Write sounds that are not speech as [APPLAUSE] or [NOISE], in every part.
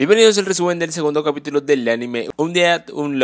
Bienvenidos al resumen del segundo capítulo del anime Undead Dead, Un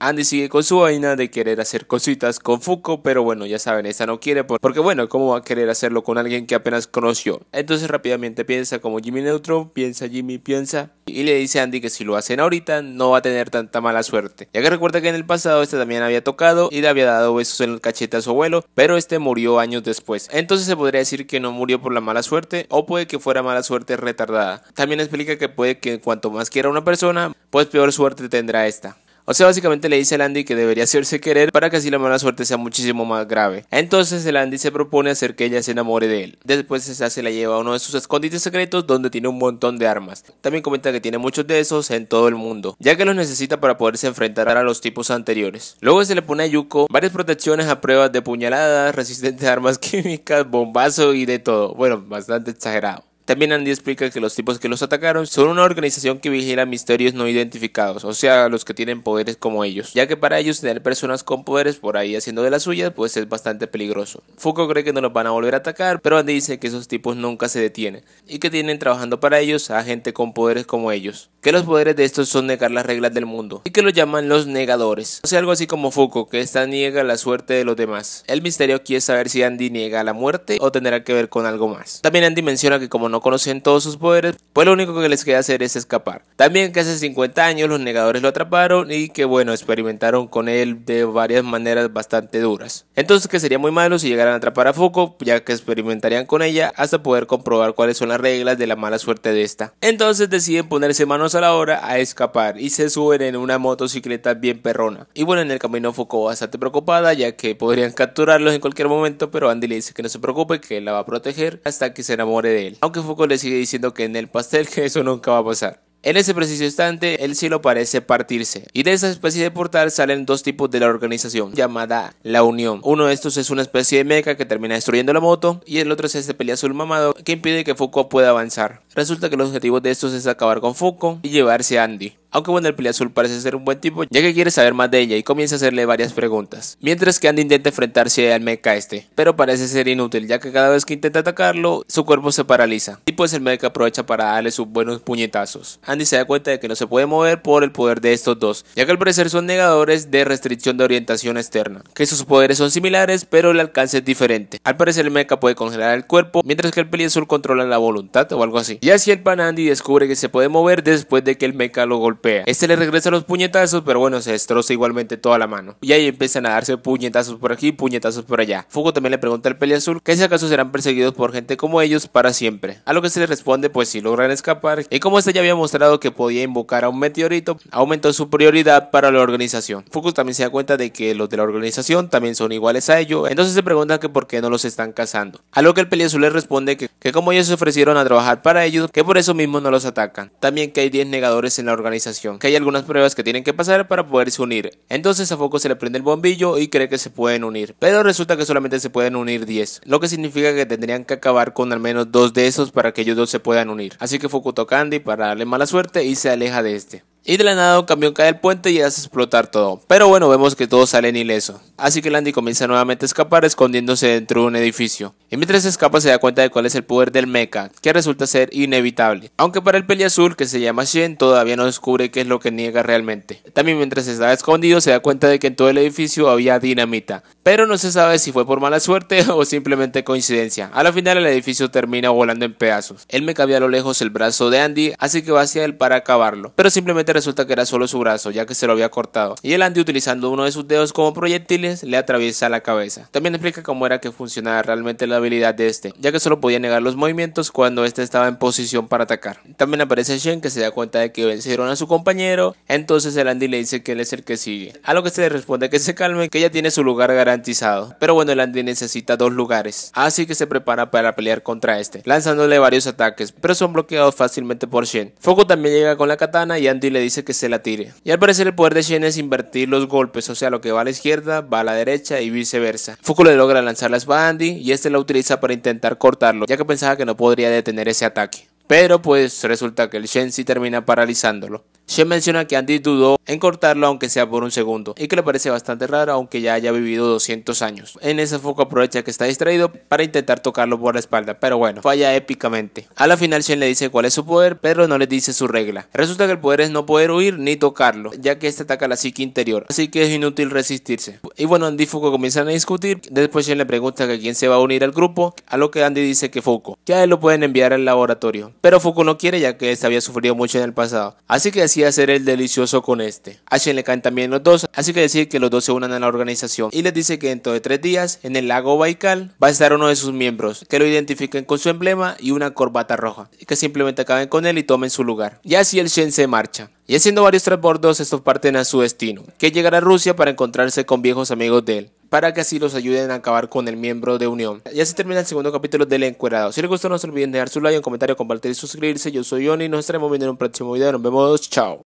Andy sigue con su vaina de querer hacer cositas con Fuko, pero bueno, ya saben, esta no quiere porque bueno, ¿cómo va a querer hacerlo con alguien que apenas conoció? Entonces rápidamente piensa como Jimmy Neutro, piensa Jimmy, piensa y le dice a Andy que si lo hacen ahorita no va a tener tanta mala suerte, ya que recuerda que en el pasado este también había tocado y le había dado besos en el cachete a su abuelo, pero este murió años después. Entonces se podría decir que no murió por la mala suerte o puede que fuera mala suerte retardada. También explica que puede que cuanto más quiera una persona, pues peor suerte tendrá esta. O sea, básicamente le dice a Landy que debería hacerse querer para que así la mala suerte sea muchísimo más grave. Entonces el Andy se propone hacer que ella se enamore de él. Después esa se la lleva a uno de sus escondites secretos donde tiene un montón de armas. También comenta que tiene muchos de esos en todo el mundo, ya que los necesita para poderse enfrentar a los tipos anteriores. Luego se le pone a Yuko varias protecciones a pruebas de puñaladas, [LAUGHS] resistente a armas químicas, bombazo y de todo. Bueno, bastante exagerado. También Andy explica que los tipos que los atacaron son una organización que vigila misterios no identificados, o sea, los que tienen poderes como ellos, ya que para ellos tener personas con poderes por ahí haciendo de las suyas pues es bastante peligroso. Foucault cree que no los van a volver a atacar, pero Andy dice que esos tipos nunca se detienen y que tienen trabajando para ellos a gente con poderes como ellos, que los poderes de estos son negar las reglas del mundo y que los llaman los negadores, o sea, algo así como Foucault, que esta niega la suerte de los demás. El misterio quiere saber si Andy niega la muerte o tendrá que ver con algo más. También Andy menciona que como no conocen todos sus poderes, pues lo único que les queda hacer es escapar. También que hace 50 años los negadores lo atraparon y que bueno, experimentaron con él de varias maneras bastante duras. Entonces que sería muy malo si llegaran a atrapar a Foco ya que experimentarían con ella hasta poder comprobar cuáles son las reglas de la mala suerte de esta. Entonces deciden ponerse manos a la obra a escapar y se suben en una motocicleta bien perrona. Y bueno, en el camino Foco bastante preocupada ya que podrían capturarlos en cualquier momento, pero Andy le dice que no se preocupe, que la va a proteger hasta que se enamore de él. Aunque Foucault le sigue diciendo que en el pastel que [LAUGHS] eso nunca va a pasar. En ese preciso instante, el cielo parece partirse, y de esa especie de portal salen dos tipos de la organización, llamada la Unión. Uno de estos es una especie de mecha que termina destruyendo la moto, y el otro es este peliazul mamado que impide que Foucault pueda avanzar. Resulta que el objetivo de estos es acabar con Foucault y llevarse a Andy. Aunque bueno, el azul parece ser un buen tipo, ya que quiere saber más de ella y comienza a hacerle varias preguntas. Mientras que Andy intenta enfrentarse al mecha este, pero parece ser inútil, ya que cada vez que intenta atacarlo, su cuerpo se paraliza. Y pues el mecha aprovecha para darle sus buenos puñetazos. Andy se da cuenta de que no se puede mover por el poder de estos dos, ya que al parecer son negadores de restricción de orientación externa, que sus poderes son similares, pero el alcance es diferente. Al parecer el mecha puede congelar el cuerpo, mientras que el azul controla la voluntad o algo así. Y así el pan Andy descubre que se puede mover después de que el mecha lo golpea este le regresa los puñetazos, pero bueno, se destroza igualmente toda la mano. Y ahí empiezan a darse puñetazos por aquí, puñetazos por allá. Fugo también le pregunta al azul que si acaso serán perseguidos por gente como ellos para siempre. A lo que se le responde, pues si logran escapar. Y como este ya había mostrado que podía invocar a un meteorito, aumentó su prioridad para la organización. Fugo también se da cuenta de que los de la organización también son iguales a ellos, entonces se pregunta que por qué no los están cazando. A lo que el azul le responde que como ellos se ofrecieron a trabajar para ellos, que por eso mismo no los atacan. También que hay 10 negadores en la organización que hay algunas pruebas que tienen que pasar para poderse unir. Entonces a Foco se le prende el bombillo y cree que se pueden unir, pero resulta que solamente se pueden unir 10, lo que significa que tendrían que acabar con al menos dos de esos para que ellos dos se puedan unir. Así que Foco toca a Andy para darle mala suerte y se aleja de este. Y de la nada un camión cae al puente y hace explotar todo. Pero bueno, vemos que todos salen ilesos. Así que Andy comienza nuevamente a escapar escondiéndose dentro de un edificio. Y mientras escapa se da cuenta de cuál es el poder del mecha, que resulta ser inevitable. Aunque para el azul, que se llama Shen, todavía no descubre qué es lo que niega realmente. También mientras estaba escondido se da cuenta de que en todo el edificio había dinamita. Pero no se sabe si fue por mala suerte [LAUGHS] o simplemente coincidencia. A la final el edificio termina volando en pedazos. El mecha ve a lo lejos el brazo de Andy, así que va hacia él para acabarlo. Pero simplemente resulta que era solo su brazo, ya que se lo había cortado. Y el Andy, utilizando uno de sus dedos como proyectiles, le atraviesa la cabeza. También explica cómo era que funcionaba realmente la habilidad de este, ya que solo podía negar los movimientos cuando este estaba en posición para atacar. También aparece Shen, que se da cuenta de que vencieron a su compañero. Entonces el Andy le dice que él es el que sigue. A lo que se le responde que se calme, que ya tiene su lugar garantizado. Pero bueno, el Andy necesita dos lugares, así que se prepara para pelear contra este, lanzándole varios ataques, pero son bloqueados fácilmente por Shen. Foco también llega con la katana y Andy le dice que se la tire. Y al parecer el poder de Shen es invertir los golpes, o sea, lo que va a la izquierda va a la derecha y viceversa. Fuku le logra lanzar las espada y este la utiliza para intentar cortarlo, ya que pensaba que no podría detener ese ataque pero pues resulta que el Shen sí termina paralizándolo. Shen menciona que Andy dudó en cortarlo aunque sea por un segundo y que le parece bastante raro aunque ya haya vivido 200 años. En ese foco aprovecha que está distraído para intentar tocarlo por la espalda, pero bueno, falla épicamente. A la final Shen le dice cuál es su poder, pero no le dice su regla. Resulta que el poder es no poder huir ni tocarlo, ya que este ataca la psique interior, así que es inútil resistirse. Y bueno, Andy y Foucault comienzan a discutir, después Shen le pregunta que quién se va a unir al grupo, a lo que Andy dice que Fuko, que a él lo pueden enviar al laboratorio pero Fuku no quiere ya que este había sufrido mucho en el pasado, así que decide hacer el delicioso con este. A Shen le caen también los dos, así que decide que los dos se unan a la organización y les dice que dentro de tres días, en el lago Baikal, va a estar uno de sus miembros, que lo identifiquen con su emblema y una corbata roja, y que simplemente acaben con él y tomen su lugar. Y así el Shen se marcha. Y haciendo varios trasbordos estos parten a su destino, que llegará a Rusia para encontrarse con viejos amigos de él para que así los ayuden a acabar con el miembro de Unión. Ya se termina el segundo capítulo del Encuadrado. Si les gustó no se olviden dejar su like, un comentario, compartir y suscribirse. Yo soy Oni y nos estaremos viendo en un próximo video. Nos vemos, chao.